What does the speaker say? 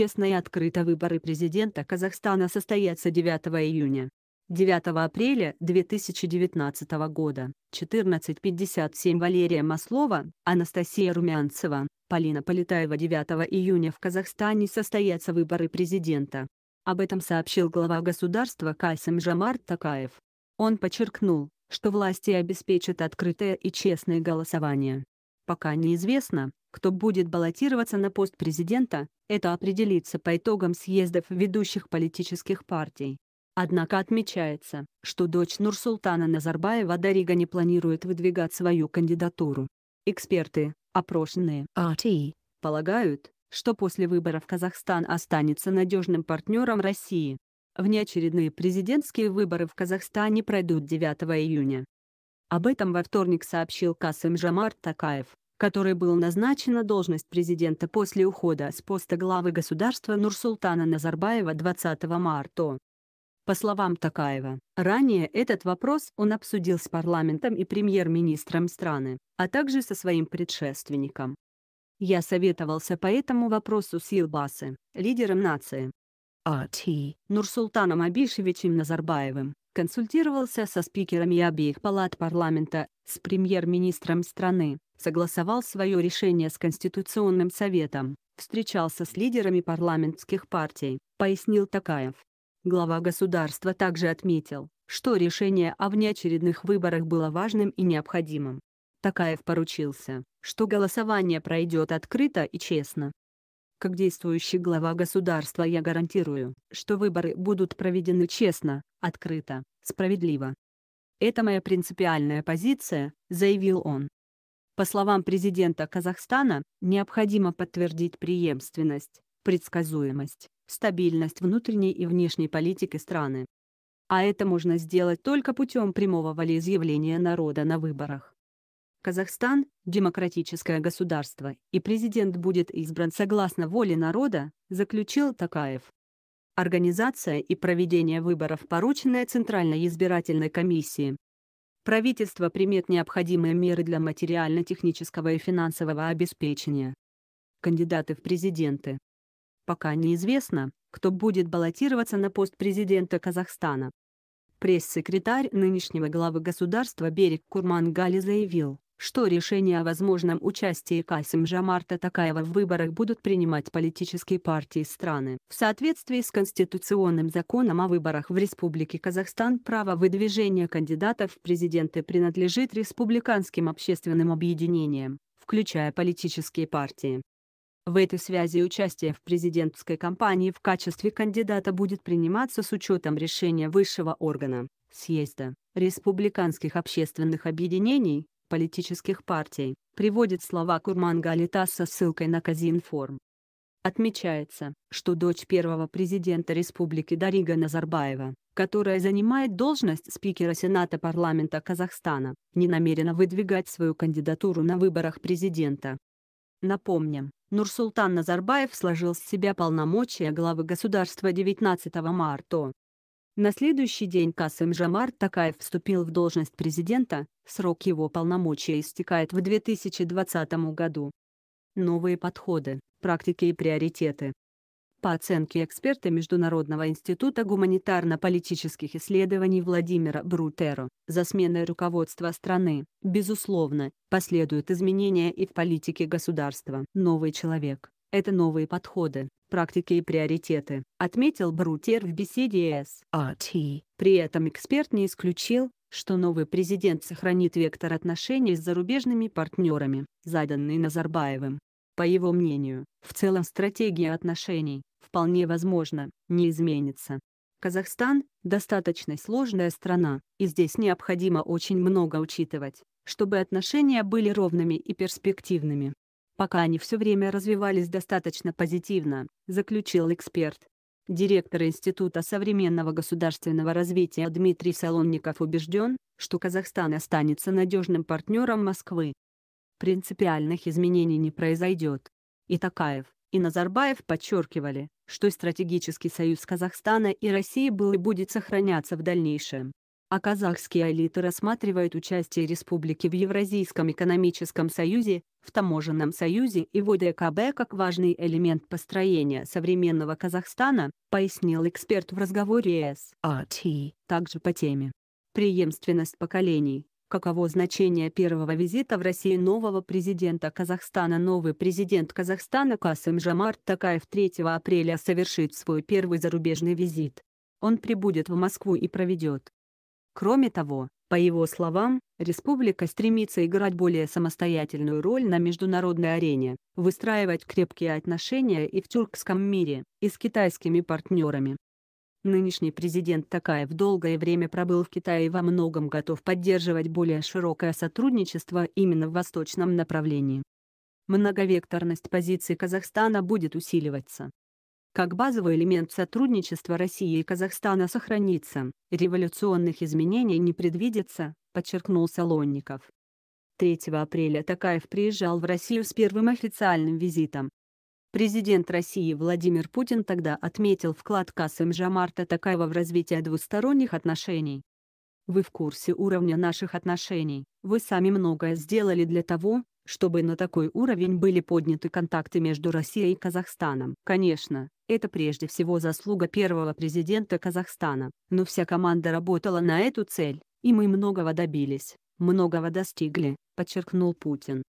честно и открыто выборы президента Казахстана состоятся 9 июня. 9 апреля 2019 года, 14.57 Валерия Маслова, Анастасия Румянцева, Полина Полетаева 9 июня в Казахстане состоятся выборы президента. Об этом сообщил глава государства Касим Жамар Такаев. Он подчеркнул, что власти обеспечат открытое и честное голосование. Пока неизвестно, кто будет баллотироваться на пост президента, это определится по итогам съездов ведущих политических партий. Однако отмечается, что дочь Нурсултана Назарбаева Дарига не планирует выдвигать свою кандидатуру. Эксперты, опрошенные RT, а полагают, что после выборов Казахстан останется надежным партнером России. Внеочередные президентские выборы в Казахстане пройдут 9 июня. Об этом во вторник сообщил Касым Жамар Такаев которой был назначена должность президента после ухода с поста главы государства Нурсултана Назарбаева 20 марта. По словам Такаева, ранее этот вопрос он обсудил с парламентом и премьер-министром страны, а также со своим предшественником. Я советовался по этому вопросу с Илбасы, лидером нации. А А.Т. Нурсултаном Абишевичем Назарбаевым, консультировался со спикерами обеих палат парламента с премьер-министром страны, согласовал свое решение с Конституционным советом, встречался с лидерами парламентских партий, пояснил Такаев. Глава государства также отметил, что решение о внеочередных выборах было важным и необходимым. Такаев поручился, что голосование пройдет открыто и честно. Как действующий глава государства я гарантирую, что выборы будут проведены честно, открыто, справедливо, это моя принципиальная позиция, заявил он. По словам президента Казахстана, необходимо подтвердить преемственность, предсказуемость, стабильность внутренней и внешней политики страны. А это можно сделать только путем прямого волеизъявления народа на выборах. Казахстан – демократическое государство, и президент будет избран согласно воле народа, заключил Такаев организация и проведение выборов порученная Центральной избирательной комиссии. Правительство примет необходимые меры для материально-технического и финансового обеспечения. Кандидаты в президенты. Пока неизвестно, кто будет баллотироваться на пост президента Казахстана. Пресс-секретарь нынешнего главы государства Берег Курман Гали заявил, что решение о возможном участии Касим Жамарта Такаева в выборах будут принимать политические партии страны. В соответствии с Конституционным законом о выборах в Республике Казахстан право выдвижения кандидатов в президенты принадлежит республиканским общественным объединениям, включая политические партии. В этой связи участие в президентской кампании в качестве кандидата будет приниматься с учетом решения высшего органа, съезда, республиканских общественных объединений, политических партий, приводит слова Курмангалита со ссылкой на Казинформ. Отмечается, что дочь первого президента республики Дарига Назарбаева, которая занимает должность спикера Сената парламента Казахстана, не намерена выдвигать свою кандидатуру на выборах президента. Напомним, Нурсултан Назарбаев сложил с себя полномочия главы государства 19 марта на следующий день Касым Жамар Такаев вступил в должность президента, срок его полномочия истекает в 2020 году. Новые подходы, практики и приоритеты. По оценке эксперта Международного института гуманитарно-политических исследований Владимира Брутеро, за сменой руководства страны, безусловно, последуют изменения и в политике государства. Новый человек, это новые подходы, практики и приоритеты, отметил Брутер в беседе с RT. При этом эксперт не исключил, что новый президент сохранит вектор отношений с зарубежными партнерами, заданный Назарбаевым. По его мнению, в целом стратегия отношений, вполне возможно, не изменится. Казахстан – достаточно сложная страна, и здесь необходимо очень много учитывать, чтобы отношения были ровными и перспективными пока они все время развивались достаточно позитивно, заключил эксперт. Директор Института современного государственного развития Дмитрий Соломников убежден, что Казахстан останется надежным партнером Москвы. Принципиальных изменений не произойдет. И Такаев, и Назарбаев подчеркивали, что стратегический союз Казахстана и России был и будет сохраняться в дальнейшем а казахские элиты рассматривают участие республики в Евразийском экономическом союзе, в Таможенном союзе и в ОДКБ как важный элемент построения современного Казахстана, пояснил эксперт в разговоре с АТ, также по теме. Преемственность поколений. Каково значение первого визита в России нового президента Казахстана? Новый президент Казахстана Касым Жамарт Такаев 3 апреля совершит свой первый зарубежный визит. Он прибудет в Москву и проведет Кроме того, по его словам, республика стремится играть более самостоятельную роль на международной арене, выстраивать крепкие отношения и в тюркском мире, и с китайскими партнерами. Нынешний президент Такаев долгое время пробыл в Китае и во многом готов поддерживать более широкое сотрудничество именно в восточном направлении. Многовекторность позиций Казахстана будет усиливаться как базовый элемент сотрудничества России и Казахстана сохранится, революционных изменений не предвидится, подчеркнул Солонников. 3 апреля Такаев приезжал в Россию с первым официальным визитом. Президент России Владимир Путин тогда отметил вклад Касым Жамарта Такаева в развитие двусторонних отношений. Вы в курсе уровня наших отношений, вы сами многое сделали для того, чтобы на такой уровень были подняты контакты между Россией и Казахстаном. Конечно, это прежде всего заслуга первого президента Казахстана, но вся команда работала на эту цель, и мы многого добились, многого достигли, подчеркнул Путин.